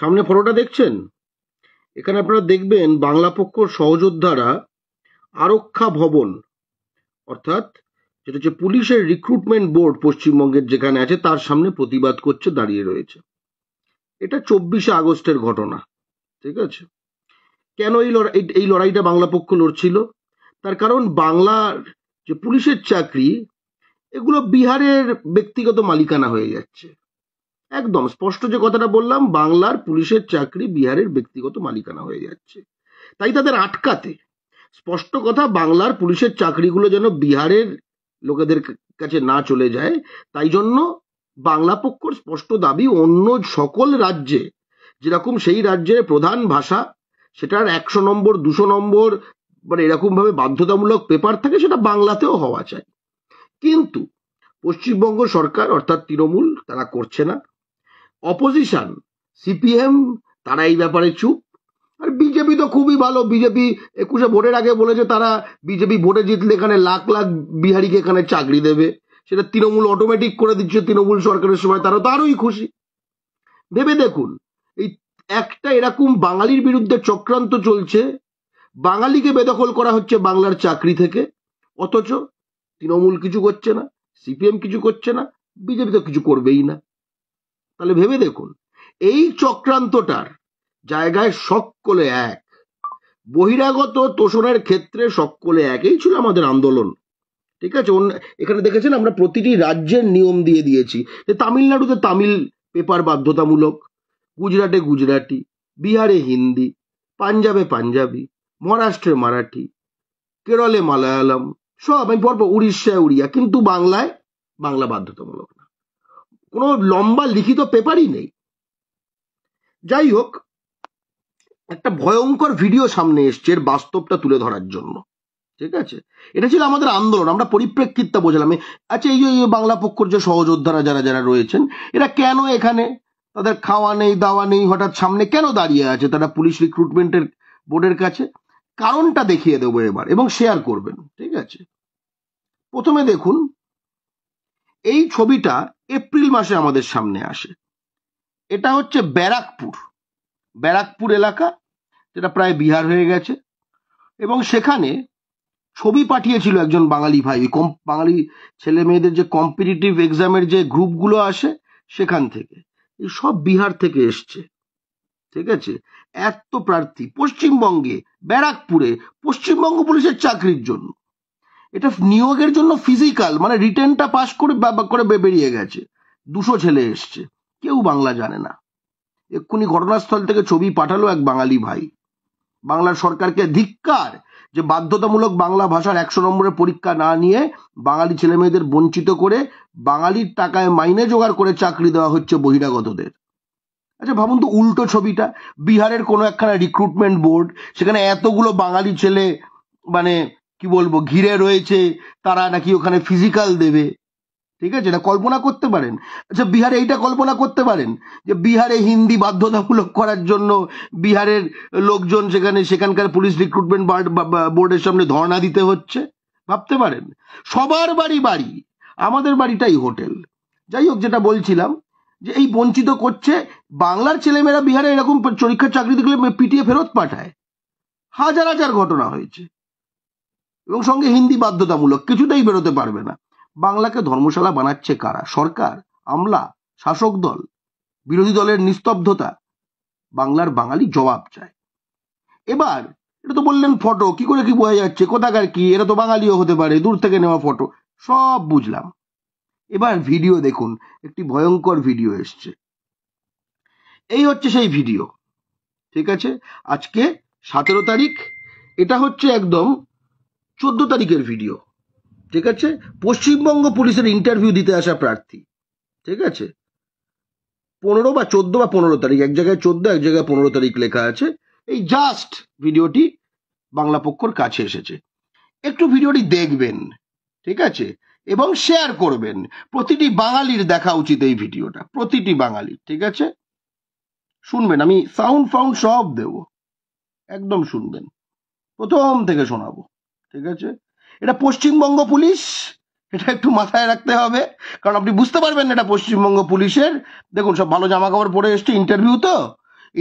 সামনে ফটোটা দেখছেন এখানে আপনারা দেখবেন বাংলা পক্ষ সহযোদ্ধারা আরক্ষা ভবন অর্থাৎ যেটা হচ্ছে পুলিশের রিক্রুটমেন্ট বোর্ড পশ্চিমবঙ্গের যেখানে আছে তার সামনে প্রতিবাদ করছে দাঁড়িয়ে রয়েছে এটা চব্বিশে আগস্টের ঘটনা ঠিক আছে কেন এই লড়াই এই লড়াইটা বাংলা পক্ষ লড়ছিল তার কারণ বাংলার যে পুলিশের চাকরি এগুলো বিহারের ব্যক্তিগত মালিকানা হয়ে যাচ্ছে একদম স্পষ্ট যে কথাটা বললাম বাংলার পুলিশের চাকরি বিহারের ব্যক্তিগত মালিকানা হয়ে যাচ্ছে তাই তাদের আটকাতে স্পষ্ট কথা বাংলার পুলিশের চাকরিগুলো যেন বিহারের লোকেদের কাছে না চলে যায় তাই জন্য বাংলা পক্ষর স্পষ্ট দাবি অন্য সকল রাজ্যে যেরকম সেই রাজ্যের প্রধান ভাষা সেটার একশো নম্বর দুশো নম্বর মানে এরকমভাবে বাধ্যতামূলক পেপার থাকে সেটা বাংলাতেও হওয়া চাই কিন্তু পশ্চিমবঙ্গ সরকার অর্থাৎ তৃণমূল তারা করছে না অপোজিশন সিপিএম তারা এই ব্যাপারে চুপ আর বিজেপি তো খুবই ভালো বিজেপি একুশে ভোটের আগে বলেছে তারা বিজেপি ভোটে জিতলে এখানে লাখ লাখ বিহারিকে এখানে চাকরি দেবে সেটা তৃণমূল অটোমেটিক করে দিচ্ছে তৃণমূল সরকারের সময় তারা তো আরোই খুশি ভেবে দেখুন এই একটা এরকম বাঙালির বিরুদ্ধে চক্রান্ত চলছে বাঙালিকে বেদখল করা হচ্ছে বাংলার চাকরি থেকে অথচ তৃণমূল কিছু করছে না সিপিএম কিছু করছে না বিজেপি তো কিছু করবেই না তাহলে ভেবে দেখুন এই চক্রান্তটার জায়গায় সকলে এক বহিরাগত তোষণের ক্ষেত্রে সকলে এক এই ছিল আমাদের আন্দোলন ঠিক আছে এখানে দেখেছেন আমরা প্রতিটি রাজ্যের নিয়ম দিয়ে দিয়েছি যে তামিলনাড়ুতে তামিল পেপার বাধ্যতামূলক গুজরাটে গুজরাটি বিহারে হিন্দি পাঞ্জাবে পাঞ্জাবি মহারাষ্ট্রে মারাঠি কেরলে মালায়ালাম সব আমি পরপর উড়িষ্যায় উড়িয়া কিন্তু বাংলায় বাংলা বাধ্যতামূলক কোনো লম্বা লিখিত পেপারই নেই যাই হোক একটা ভয়ঙ্কর ভিডিও সামনে এসছে এর বাস্তবটা তুলে ধরার জন্য ঠিক আছে এটা ছিল আমাদের আন্দোলন আমরা পরিপ্রেক্ষিতটা বোঝালাম আচ্ছা এই যে বাংলা পক্ষর যে সহযোদ্ধারা যারা যারা রয়েছেন এরা কেন এখানে তাদের খাওয়া নেই দাওয়া নেই হঠাৎ সামনে কেন দাঁড়িয়ে আছে তারা পুলিশ রিক্রুটমেন্টের বোর্ডের কাছে কারণটা দেখিয়ে দেবো এবার এবং শেয়ার করবেন ঠিক আছে প্রথমে দেখুন এই ছবিটা এপ্রিল মাসে আমাদের সামনে আসে এটা হচ্ছে ব্যারাকপুর ব্যারাকপুর এলাকা যেটা প্রায় বিহার হয়ে গেছে এবং সেখানে ছবি পাঠিয়েছিল একজন বাঙালি ভাই কম বাঙালি ছেলে মেয়েদের যে কম্পিটিটিভ এক্সামের যে গ্রুপগুলো আসে সেখান থেকে এই সব বিহার থেকে এসছে ঠিক আছে এত প্রার্থী পশ্চিমবঙ্গে ব্যারাকপুরে পশ্চিমবঙ্গ পুলিশের চাকরির জন্য এটা নিয়োগের জন্য ফিজিক্যাল মানে রিটার্নটা পাস করে করে বেরিয়ে গেছে দুশো ছেলে এসছে কেউ বাংলা জানে না এক্ষুনি ঘটনাস্থল থেকে ছবি পাঠালো এক বাঙালি ভাই বাংলার সরকারকে ধিক্কার যে বাধ্যতামূলক বাংলা ভাষার একশো নম্বরের পরীক্ষা না নিয়ে বাঙালি ছেলে মেয়েদের বঞ্চিত করে বাঙালির টাকায় মাইনে জোগাড় করে চাকরি দেওয়া হচ্ছে বহিরাগতদের আচ্ছা ভাবুন তো উল্টো ছবিটা বিহারের কোনো একখানা রিক্রুটমেন্ট বোর্ড সেখানে এতগুলো বাঙালি ছেলে মানে কি বলবো ঘিরে রয়েছে তারা নাকি ওখানে ফিজিক্যাল দেবে ঠিক আছে এটা কল্পনা করতে পারেন আচ্ছা বিহারে এইটা কল্পনা করতে পারেন যে বিহারে হিন্দি বাধ্যতামূলক করার জন্য বিহারের লোকজন সেখানে সেখানকার পুলিশ রিক্রুটমেন্ট বোর্ডের সামনে ধর্ণা দিতে হচ্ছে ভাবতে পারেন সবার বাড়ি বাড়ি আমাদের বাড়িটাই হোটেল যাই হোক যেটা বলছিলাম যে এই বঞ্চিত করছে বাংলার ছেলেমেয়েরা বিহারে এরকম পরীক্ষার চাকরি দেখলে পিটিয়ে ফেরত পাঠায় হাজার হাজার ঘটনা হয়েছে এবং সঙ্গে হিন্দি বাধ্যতামূলক কিছুতেই বেরোতে পারবে না বাংলাকে ধর্মশালা বানাচ্ছে কারা সরকার আমলা শাসক দল বিরোধী দলের নিস্তব্ধতা বাংলার বাঙালি জবাব চায় এবার এটা তো বললেন ফটো কি করে কি বোঝা যাচ্ছে কোথাকার কি এটা তো বাঙালিও হতে পারে দূর থেকে নেওয়া ফটো সব বুঝলাম এবার ভিডিও দেখুন একটি ভয়ঙ্কর ভিডিও এসছে এই হচ্ছে সেই ভিডিও ঠিক আছে আজকে সতেরো তারিখ এটা হচ্ছে একদম চোদ্দ তারিখের ভিডিও ঠিক আছে পশ্চিমবঙ্গ পুলিশের ইন্টারভিউ দিতে আসা প্রার্থী ঠিক আছে পনেরো বা চোদ্দ বা পনেরো তারিখ এক জায়গায় চোদ্দ এক জায়গায় পনেরো তারিখ লেখা আছে এই জাস্ট ভিডিওটি বাংলা পক্ষর কাছে এসেছে একটু ভিডিওটি দেখবেন ঠিক আছে এবং শেয়ার করবেন প্রতিটি বাঙালির দেখা উচিত এই ভিডিওটা প্রতিটি বাঙালির ঠিক আছে শুনবেন আমি সাউন্ড ফাউন্ড সব দেব একদম শুনবেন প্রথম থেকে শোনাবো ঠিক আছে এটা পশ্চিমবঙ্গ পুলিশ এটা একটু মাথায় রাখতে হবে কারণ আপনি বুঝতে পারবেন এটা পশ্চিমবঙ্গ পুলিশের দেখুন সব ভালো জামা কাপড় পরে এসছে ইন্টারভিউ তো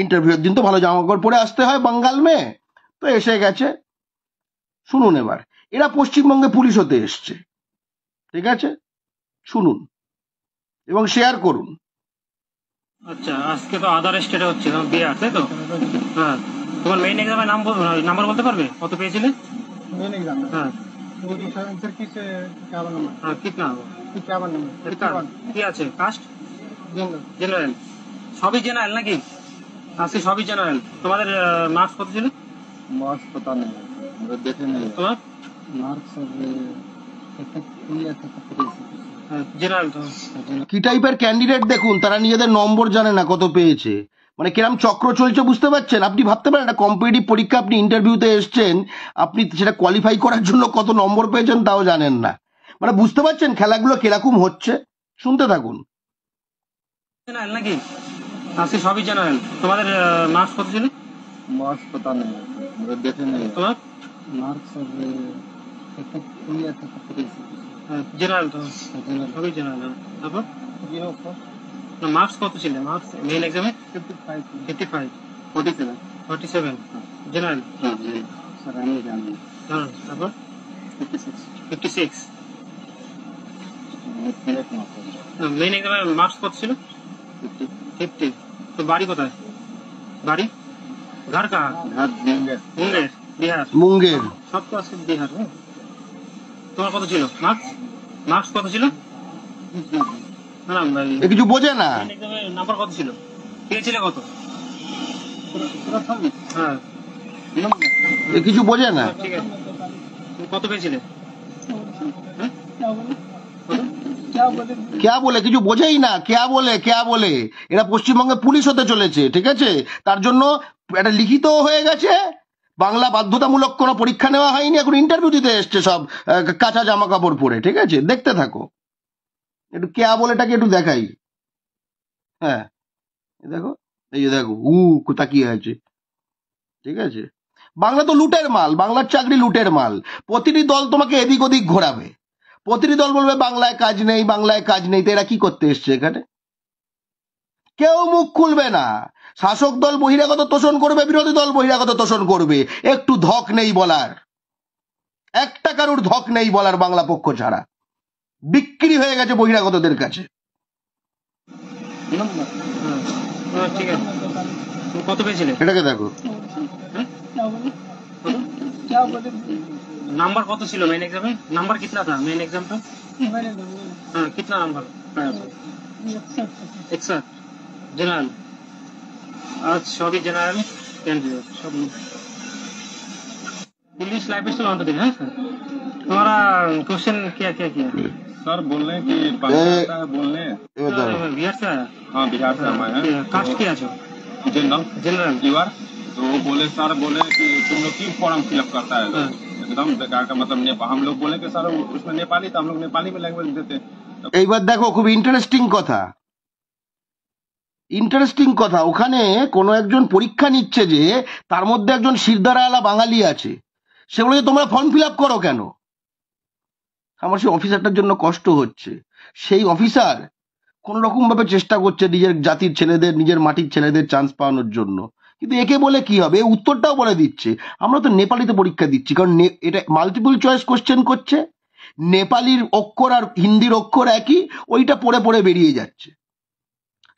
ইন্টারভিউর দিন তো ভালো জামা কাপড় পরে আসতে হয় বাঙ্গাল মেয়ে তো এসে গেছে শুনুন এবার এরা পশ্চিমবঙ্গে পুলিশ হতে এসছে ঠিক আছে শুনুন এবং শেয়ার করুন আচ্ছা আজকে তো আধার স্টেটে হচ্ছে বিয়ে আছে তো হ্যাঁ তোমার মেইন এক্সামের নাম বলবো নাম্বার বলতে পারবে কত পেয়েছিলে আছে কাস্ট জেনারেল সবই জেনারেল নাকি আজকে সবই জেনারেল তোমাদের মার্কস কত ছিল মার্কস নেই দেখে নেই তোমার মার্কস জেনারেল কি টাইপের ক্যান্ডিডেট দেখুন তারা নিজেদের নম্বর জানে না কত পেয়েছে মানে কিরম চক্র চলছে বুঝতে পারছেন আপনি ভাবতে পারেন একটা কম্পিটিটিভ পরীক্ষা আপনি ইন্টারভিউতে এসছেন আপনি সেটা কোয়ালিফাই করার জন্য কত নম্বর পেয়েছেন তাও জানেন না মানে বুঝতে পারছেন খেলাগুলো কিরকম হচ্ছে শুনতে থাকুন নাকি আজকে সবই জানালেন তোমাদের মার্কস কত ছিল মার্কস নেই দেখে নেই তোমার মার্কস হ্যাঁ, জেনারেল তো হ্যাঁ, সবই জেনারেল তারপর জিরো ফোর মার্কস কত ছিল মার্কস মেইন এক্সামে fifty five forty seven forty seven sir আমি জানি তারপর fifty six fifty six main এক্সামে মার্কস কত ছিল ফিফটি তো বাড়ি কোথায় বাড়ি ঘর কাহা মুঙ্গের বিহার মুঙ্গের সব তো আছে বিহার হ্যাঁ? তোমার কত ছিল মার্কস মার্কস কত ছিল এ কিছু বোঝে না নাম্বার কত ছিল পেয়েছিলে কত হ্যাঁ কিছু বোঝে না কত পেয়েছিলে হ্যাঁ? কেয়া বলে কিছু বোঝেই না কে বলে কে বলে এরা পশ্চিমবঙ্গে পুলিশ হতে চলেছে ঠিক আছে তার জন্য একটা লিখিত হয়ে গেছে বাংলা বাধ্যতামূলক কোনো পরীক্ষা নেওয়া হয়নি এখন ইন্টারভিউ দিতে এসছে সব কাঁচা জামা কাপড় পরে ঠিক আছে দেখতে থাকো একটু কেয়া বলেটাকে একটু দেখাই হ্যাঁ দেখো এই যে দেখো হু কি আছে ঠিক আছে বাংলা তো লুটের মাল বাংলার চাকরি লুটের মাল প্রতিটি দল তোমাকে এদিক ওদিক ঘোরাবে প্রতিটি দল বলবে বাংলায় কাজ নেই বাংলায় কাজ নেই তো এরা কি করতে এসছে এখানে কেউ মুখ খুলবে না শাসক দল বহিরাগত তোষণ করবে বিরোধী দল বহিরাগত তোষণ করবে একটু ধক নেই বলার একটা কারুর ধক নেই বলার বাংলা পক্ষ ছাড়া বিক্রি হয়ে গেছে বহিরাগতদের কাছে কত পেয়েছিলেন এটাকে দেখো নাম্বার কত ছিল মেন এক্সামে নাম্বার কিতনা था মেন এক্সামটা হ্যাঁ हाँ कितना नंबर জেনারেল जनरल সবই জেনারেল ক্যান্ডিডেট সব পুলিশ লাইফ স্টাইল অন্তদিন হ্যাঁ স্যার तुम्हारा क्वेश्चन কে কে কে सर बोल रहे हैं कि पाकिस्तान है बोल रहे हैं बिहार से आया हाँ बिहार से हमारे हैं कास्ट के आज जनरल जनरल यू आर तो वो बोले सर बोले कि तुम लोग क्यों फॉर्म फिलअप करता है एकदम बेकार का मतलब हम लोग बोले कि सर उसमें नेपाली तो हम लोग नेपाली में लैंग्वेज देते এইবার দেখো খুব ইন্টারেস্টিং কথা ইন্টারেস্টিং কথা ওখানে কোনো একজন পরীক্ষা নিচ্ছে যে তার মধ্যে একজন শিরদারালা বাঙালি আছে সে বলে তোমরা ফর্ম ফিল আপ করো কেন আমার সেই অফিসারটার জন্য কষ্ট হচ্ছে সেই অফিসার কোনো রকমভাবে চেষ্টা করছে নিজের জাতির ছেলেদের নিজের মাটির ছেলেদের চান্স পাওয়ানোর জন্য কিন্তু একে বলে কি হবে উত্তরটাও বলে দিচ্ছে আমরা তো নেপালিতে পরীক্ষা দিচ্ছি কারণ এটা মাল্টিপল চয়েস কোশ্চেন করছে নেপালির অক্ষর আর হিন্দির অক্ষর একই ওইটা পড়ে পড়ে বেরিয়ে যাচ্ছে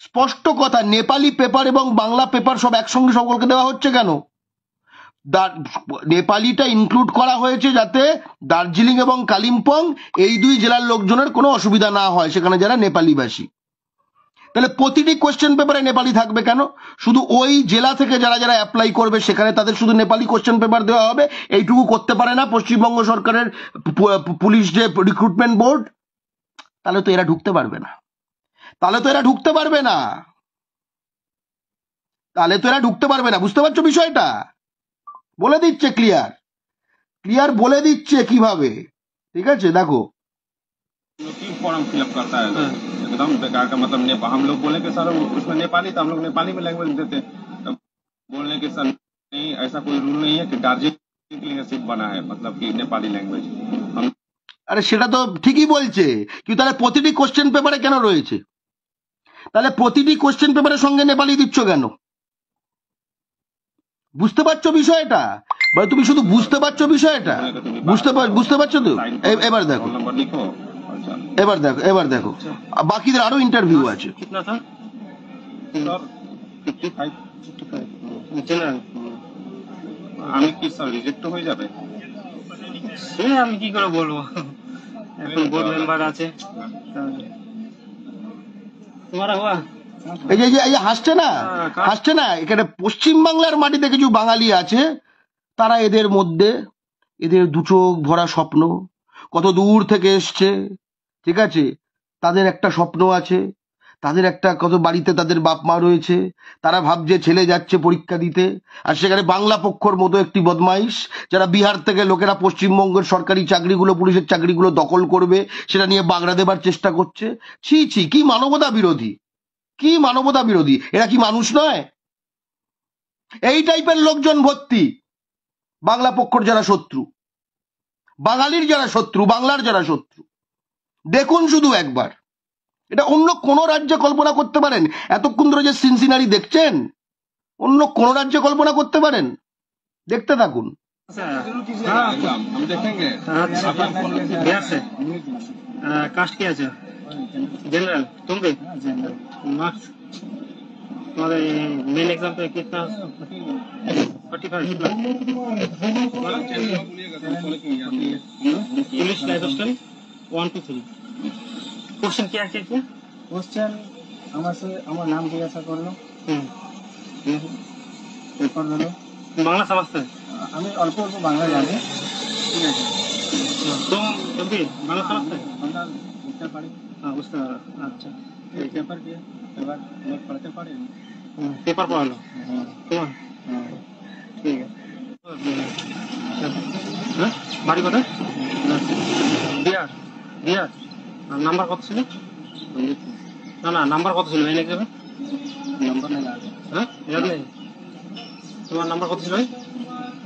স্পষ্ট কথা নেপালি পেপার এবং বাংলা পেপার সব একসঙ্গে সকলকে দেওয়া হচ্ছে কেন নেপালিটা ইনক্লুড করা হয়েছে যাতে দার্জিলিং এবং কালিম্পং এই দুই জেলার লোকজনের কোনো অসুবিধা না হয় সেখানে যারা নেপালিবাসী তাহলে প্রতিটি কোয়েশ্চেন পেপারে নেপালি থাকবে কেন শুধু ওই জেলা থেকে যারা যারা অ্যাপ্লাই করবে সেখানে তাদের শুধু নেপালি কোয়েশ্চেন পেপার দেওয়া হবে এইটুকু করতে পারে না পশ্চিমবঙ্গ সরকারের পুলিশ যে রিক্রুটমেন্ট বোর্ড তাহলে তো এরা ঢুকতে পারবে না তাহলে তো এরা ঢুকতে পারবে না তাহলে তো এরা ঢুকতে পারবে না বুঝতে পারছো বিষয়টা বলে দিচ্ছে ক্লিয়ার ক্লিয়ার বলে দিচ্ছে কিভাবে ঠিক আছে দেখো আরে সেটা তো ঠিকই বলছে কিন্তু তাহলে প্রতিটি কোশ্চেন পেপারে কেন রয়েছে তাহলে প্রতিটি কোশ্চেন পেপারের সঙ্গে নেপালি দিচ্ছ কেন বুঝতে পারছো বিষয়টা মানে তুমি শুধু বুঝতে পারছো বিষয়টা বুঝতে বুঝতে পারছো তো এবার দেখো এবার দেখো এবার দেখো বাকিদের আরো ইন্টারভিউ আছে আমি কি স্যার রিজেক্ট হয়ে যাবে সে আমি কি করে বলবো এখন বোর্ড মেম্বার আছে হ্যাঁ। তোমার হওয়া এই যে এই যে হাসছে না হ্যাঁ, হাসছে না এখানে পশ্চিমবাংলার মাটিতে কিছু বাঙালি আছে তারা এদের মধ্যে এদের দু চোখ ভরা স্বপ্ন কত দূর থেকে এসছে ঠিক আছে তাদের একটা স্বপ্ন আছে তাদের একটা কত বাড়িতে তাদের বাপ মা রয়েছে তারা ভাবছে ছেলে যাচ্ছে পরীক্ষা দিতে আর সেখানে বাংলা পক্ষর মতো একটি বদমাইশ যারা বিহার থেকে লোকেরা পশ্চিমবঙ্গের সরকারি চাকরিগুলো পুলিশের চাকরিগুলো দখল করবে সেটা নিয়ে বাংলা দেবার চেষ্টা করছে ছি ছি কি মানবতা বিরোধী কি মানবতা বিরোধী এরা কি মানুষ নয় এই টাইপের লোকজন ভর্তি বাংলা পক্ষর যারা শত্রু বাঙালির যারা শত্রু বাংলার যারা শত্রু দেখুন শুধু একবার এটা অন্য কোনো রাজ্যে কল্পনা করতে পারেন এতক্ষণ ধরে যে সিনসিনারি দেখছেন অন্য কোনো রাজ্যে কল্পনা করতে পারেন দেখতে থাকুন হ্যাঁ, হ্যাঁ। আচ্ছা। আচ্ছা। কাজ কি আছে जनरल तुम भी मार्क्स तुम्हारे मेन एग्जाम पे कितना फोर्टी फाइव कितना English life option one two three question क्या क्या क्या क्वेश्चन আমার সে আমার নাম জিজ্ঞাসা করলো এরপর হলো বাংলা সমাজতে আমি অল্প অল্প বাংলা জানি ঠিক আছে তো বাংলা সমাজতে বাংলা উত্তর পারি বুঝতে পারলাম আচ্ছা এই পেপার এবার পড়াতে পারেন পেপার পড়ানো কেমন ঠিক আছে হ্যাঁ? বাড়ি কোথায় বিহার বিহার নাম্বার কত ছিল না না নাম্বার কত ছিল এই যাবে নাম্বার নেই হ্যাঁ এটা নেই তোমার নাম্বার কত ছিল ভাই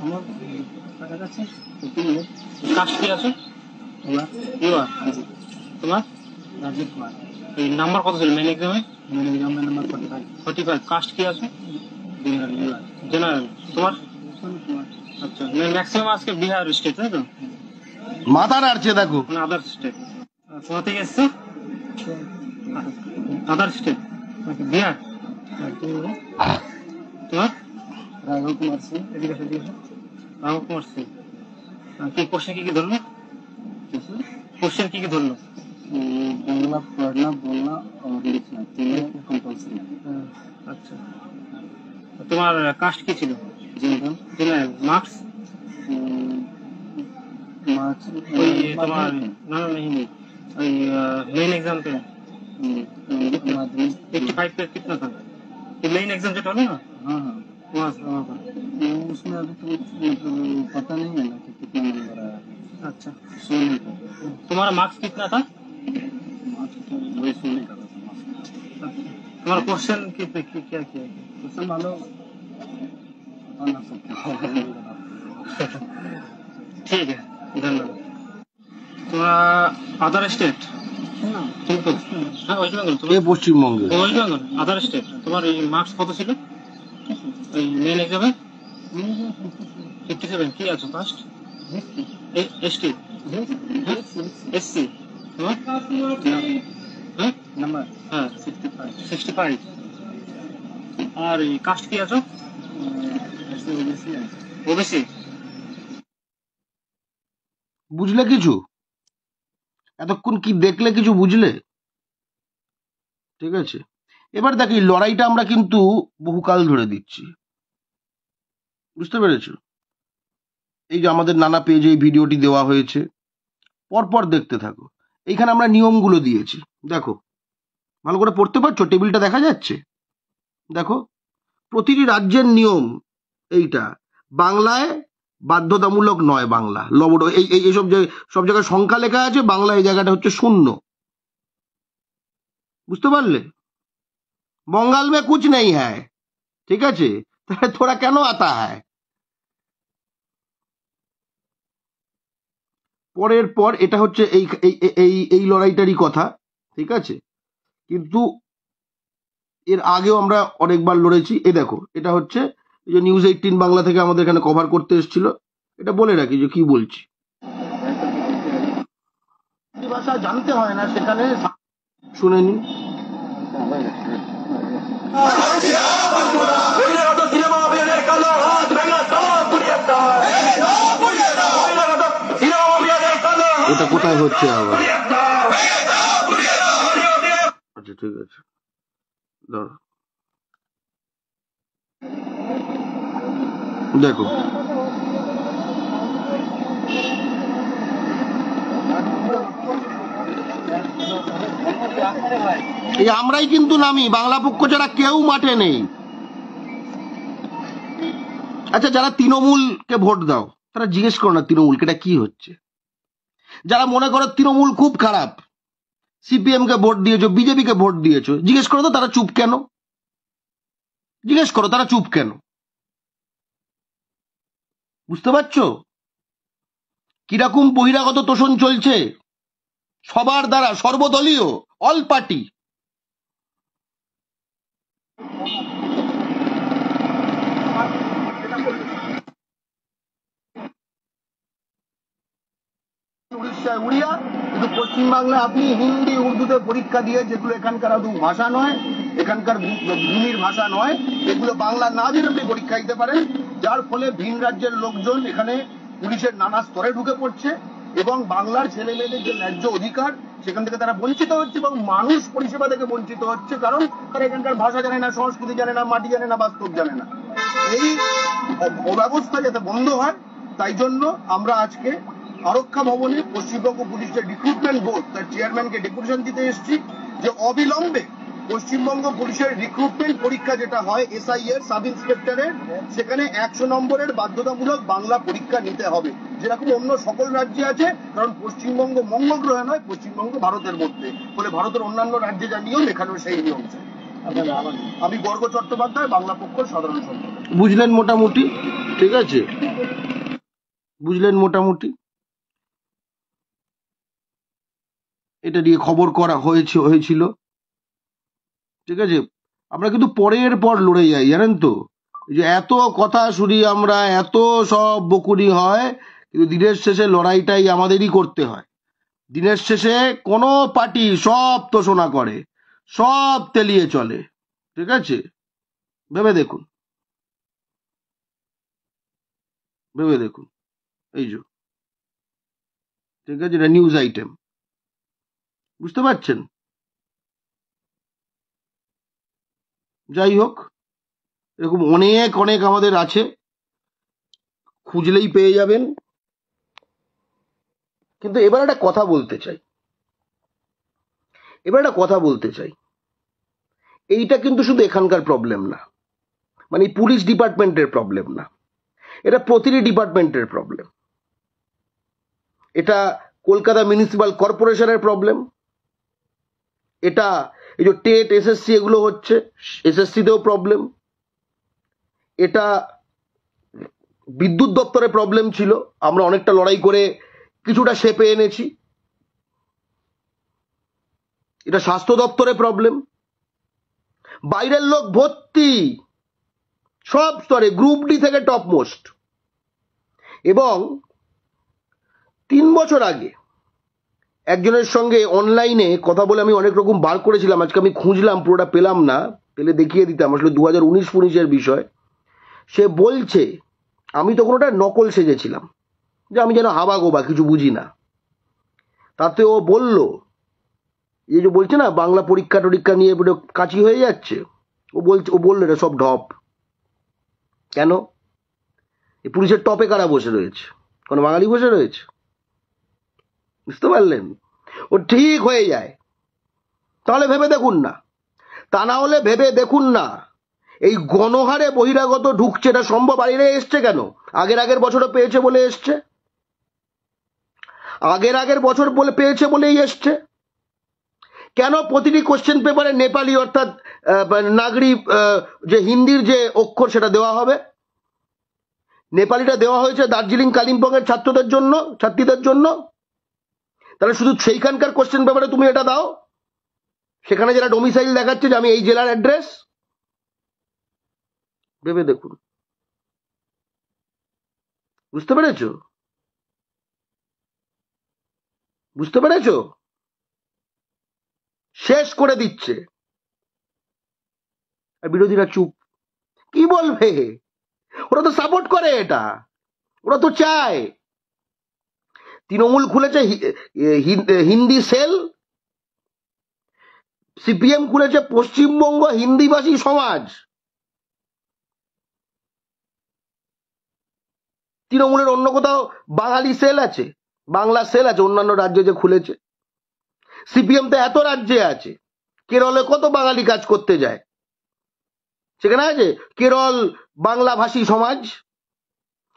আমার কাছাকাছি কাজ কি আছে তোমার তোমার রাজীব কুমার এই নাম্বার কত ছিল মেন এক্সামে মেন এক্সামে number forty five forty five caste কি আছে জেনারেল জেনারেল তোমার আচ্ছা ম্যাক্সিমাম আজকে বিহার স্টেট তাই তো মাদার আর যে দেখো না আদার স্টেট কোথা থেকে এসছে আদার স্টেট বিহার তোমার রাঘব কুমার সিং রাঘব কুমার সিং কি কোশ্চেন কি কি ধরলো কোশ্চেন কি কি ধরলো बांग्ला पढ़ना बोलना और लिखना तीनों कंपलसरी আচ্ছা তোমার কাস্ট কি ছিল জেনারেল জেনারেল মার্কস মার্কস ওই তোমার না नहीं नहीं ওই तो एग्जाम पे हम्म, माध्यमिक 85 पे कितना था ये मेन एग्जाम जो था ना हाँ हाँ तो उसमें अभी तो मतलब पता नहीं है ना कि कितना नंबर आया अच्छा सोलह तुम्हारा मार्क्स कितना था তোমার কোশ্চেন কি কি কোশ্চেন ভালো ঠিক আছে ধন্যবাদ তোমরা আদার স্টেট পশ্চিমবঙ্গে পশ্চিমবঙ্গে আদার স্টেট তোমার এই মার্কস কত ছিল এই মেন এক্সামে কি আছো ফার্স্ট এসটি এসসি তোমার নাম্বার হ্যাঁ আর এই কাস্ট কি আছো ওবিসি বুঝলে কিছু এতক্ষণ কি দেখলে কিছু বুঝলে ঠিক আছে এবার দেখি লড়াইটা আমরা কিন্তু বহুকাল ধরে দিচ্ছি বুঝতে পেরেছ এই যে আমাদের নানা পেজে এই ভিডিওটি দেওয়া হয়েছে পরপর দেখতে থাকো এইখানে আমরা নিয়মগুলো দিয়েছি দেখো ভালো করে পড়তে পারছো টেবিলটা দেখা যাচ্ছে দেখো প্রতিটি রাজ্যের নিয়ম এইটা বাংলায় বাধ্যতামূলক নয় বাংলা লবড এই এই এইসব যে সব জায়গায় সংখ্যা লেখা আছে বাংলা এই জায়গাটা হচ্ছে শূন্য বুঝতে পারলে বঙ্গাল মে কুচ নেই হ্যায় ঠিক আছে তাহলে তোরা কেন আতা হ্যায় পরের পর এটা হচ্ছে এই এই এই লড়াইটারই কথা ঠিক আছে কিন্তু এর আগেও আমরা অনেকবার লড়েছি এ দেখো এটা হচ্ছে যে নিউজ এইটিন বাংলা থেকে আমাদের এখানে কভার করতে এসেছিল এটা বলে রাখি যে কি বলছি জানতে হয় না সেখানে শুনে নিন এটা কোথায় হচ্ছে আবার আচ্ছা ঠিক আছে দাঁড়া দেখো এই আমরাই কিন্তু নামি বাংলা পক্ষ ছাড়া কেউ মাঠে নেই আচ্ছা যারা তৃণমূলকে ভোট দাও তারা জিজ্ঞেস করো না তৃণমূলকে এটা কি হচ্ছে যারা মনে করো তৃণমূল খুব খারাপ সিপিএম কে ভোট দিয়েছো বিজেপি কে ভোট দিয়েছো জিজ্ঞেস করো তো তারা চুপ কেন জিজ্ঞেস করো তারা চুপ কেন বুঝতে পারছো কিরকম বহিরাগত তোষণ চলছে সবার দ্বারা সর্বদলীয় অল পার্টি পশ্চিমবাংলা আপনি হিন্দি উর্দুতে পরীক্ষা দিয়ে যেগুলো এখানকার আদৌ ভাষা নয় এখানকার ভূমির ভাষা নয় এগুলো বাংলা না দিয়ে আপনি পরীক্ষা দিতে পারেন যার ফলে ভিন রাজ্যের লোকজন এখানে পুলিশের নানা স্তরে ঢুকে পড়ছে এবং বাংলার ছেলে মেয়েদের যে ন্যায্য অধিকার সেখান থেকে তারা বঞ্চিত হচ্ছে এবং মানুষ পরিষেবা থেকে বঞ্চিত হচ্ছে কারণ তারা এখানকার ভাষা জানে না সংস্কৃতি জানে না মাটি জানে না বাস্তব জানে না এই অব্যবস্থা যাতে বন্ধ হয় তাই জন্য আমরা আজকে আরক্ষা ভবনে পশ্চিমবঙ্গ পুলিশের রিক্রুটমেন্ট বোর্ড তার চেয়ারম্যানকে ডেপুটেশন দিতে এসেছি যে অবিলম্বে পশ্চিমবঙ্গ পুলিশের রিক্রুটমেন্ট পরীক্ষা যেটা হয় এসআই এর সাব ইন্সপেক্টরের সেখানে একশো নম্বরের বাধ্যতামূলক বাংলা পরীক্ষা নিতে হবে যেরকম অন্য সকল রাজ্যে আছে কারণ পশ্চিমবঙ্গ মঙ্গলগ্রহে নয় পশ্চিমবঙ্গ ভারতের মধ্যে ফলে ভারতের অন্যান্য রাজ্যে যা নিয়ম এখানেও সেই নিয়ম আমি গর্গ চট্টোপাধ্যায় বাংলা পক্ষ সাধারণ সম্পাদক বুঝলেন মোটামুটি ঠিক আছে বুঝলেন মোটামুটি এটা নিয়ে খবর করা হয়েছে হয়েছিল ঠিক আছে আমরা কিন্তু পরের পর লড়ে যাই জানেন তো যে এত কথা শুনি আমরা এত সব বকুনি হয় কিন্তু দিনের শেষে লড়াইটাই আমাদেরই করতে হয় দিনের শেষে কোনো পার্টি সব তোষণা করে সব তেলিয়ে চলে ঠিক আছে ভেবে দেখুন ভেবে দেখুন এই যে ঠিক আছে এটা নিউজ আইটেম বুঝতে পারছেন যাই হোক এরকম অনেক অনেক আমাদের আছে খুঁজলেই পেয়ে যাবেন কিন্তু এবার একটা কথা বলতে চাই এবার একটা কথা বলতে চাই এইটা কিন্তু শুধু এখানকার প্রবলেম না মানে পুলিশ ডিপার্টমেন্টের প্রবলেম না এটা প্রতিটি ডিপার্টমেন্টের প্রবলেম এটা কলকাতা মিউনিসিপ্যাল কর্পোরেশনের প্রবলেম এটা এই যে টেট এসএসসি এগুলো হচ্ছে এসএসসিতেও প্রবলেম এটা বিদ্যুৎ দপ্তরে প্রবলেম ছিল আমরা অনেকটা লড়াই করে কিছুটা শেপে এনেছি এটা স্বাস্থ্য দপ্তরে প্রবলেম বাইরের লোক ভর্তি সব স্তরে গ্রুপ ডি থেকে টপ মোস্ট এবং তিন বছর আগে একজনের সঙ্গে অনলাইনে কথা বলে আমি অনেক রকম বার করেছিলাম আজকে আমি খুঁজলাম পুরোটা পেলাম না পেলে দেখিয়ে দিতাম আসলে দু হাজার উনিশ উনিশের বিষয় সে বলছে আমি তখন ওটা নকল সেজেছিলাম যে আমি যেন গোবা কিছু বুঝি না তাতে ও বলল এই যে বলছে না বাংলা পরীক্ষা টরীক্ষা নিয়ে কাঁচি হয়ে যাচ্ছে ও বলছে ও বললো এটা সব ঢপ কেন পুলিশের টপে কারা বসে রয়েছে কোনো বাঙালি বসে রয়েছে বুঝতে পারলেন ও ঠিক হয়ে যায় তাহলে ভেবে দেখুন না তা না হলে ভেবে দেখুন না এই গণহারে বহিরাগত ঢুকছে এটা সম্ভব বাড়িরে এসছে কেন আগের আগের বছরও পেয়েছে বলে এসছে আগের আগের বছর বলে পেয়েছে বলেই এসছে কেন প্রতিটি কোশ্চেন পেপারে নেপালি অর্থাৎ নাগরি যে হিন্দির যে অক্ষর সেটা দেওয়া হবে নেপালিটা দেওয়া হয়েছে দার্জিলিং কালিম্পংয়ের ছাত্রদের জন্য ছাত্রীদের জন্য তাহলে শুধু সেইখানকার কোশ্চেন পেপারে তুমি এটা দাও সেখানে যারা ডোমিসাইল দেখাচ্ছে যে আমি এই জেলার অ্যাড্রেস ভেবে দেখুন বুঝতে পেরেছ বুঝতে পেরেছ শেষ করে দিচ্ছে আর বিরোধীরা চুপ কি বলবে ওরা তো সাপোর্ট করে এটা ওরা তো চায় তৃণমূল খুলেছে হিন্দি সেল সিপিএম খুলেছে পশ্চিমবঙ্গ হিন্দিভাষী সমাজ তৃণমূলের অন্য কোথাও বাঙালি সেল আছে বাংলা সেল আছে অন্যান্য রাজ্যে যে খুলেছে সিপিএম তো এত রাজ্যে আছে কেরলে কত বাঙালি কাজ করতে যায় সেখানে আছে কেরল বাংলাভাষী সমাজ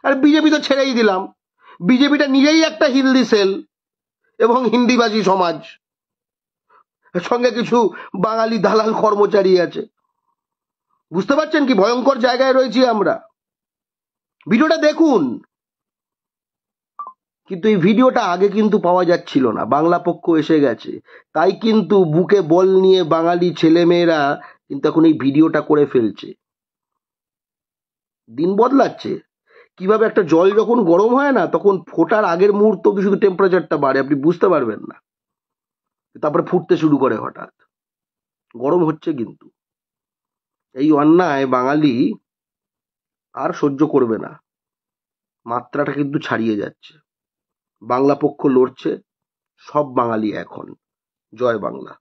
আর বিজেপি তো ছেড়েই দিলাম বিজেপিটা নিজেই একটা হিন্দি সেল এবং হিন্দিবাসী সমাজ সঙ্গে কিছু বাঙালি দালাল কর্মচারী আছে বুঝতে পারছেন কি ভয়ঙ্কর জায়গায় রয়েছি আমরা ভিডিওটা দেখুন কিন্তু এই ভিডিওটা আগে কিন্তু পাওয়া যাচ্ছিল না বাংলা পক্ষ এসে গেছে তাই কিন্তু বুকে বল নিয়ে বাঙালি ছেলেমেয়েরা কিন্তু এখন এই ভিডিওটা করে ফেলছে দিন বদলাচ্ছে কিভাবে একটা জল যখন গরম হয় না তখন ফোটার আগের মুহূর্ত অব্দি শুধু টেম্পারেচারটা বাড়ে আপনি বুঝতে পারবেন না তারপরে ফুটতে শুরু করে হঠাৎ গরম হচ্ছে কিন্তু এই অন্যায় বাঙালি আর সহ্য করবে না মাত্রাটা কিন্তু ছাড়িয়ে যাচ্ছে বাংলা পক্ষ লড়ছে সব বাঙালি এখন জয় বাংলা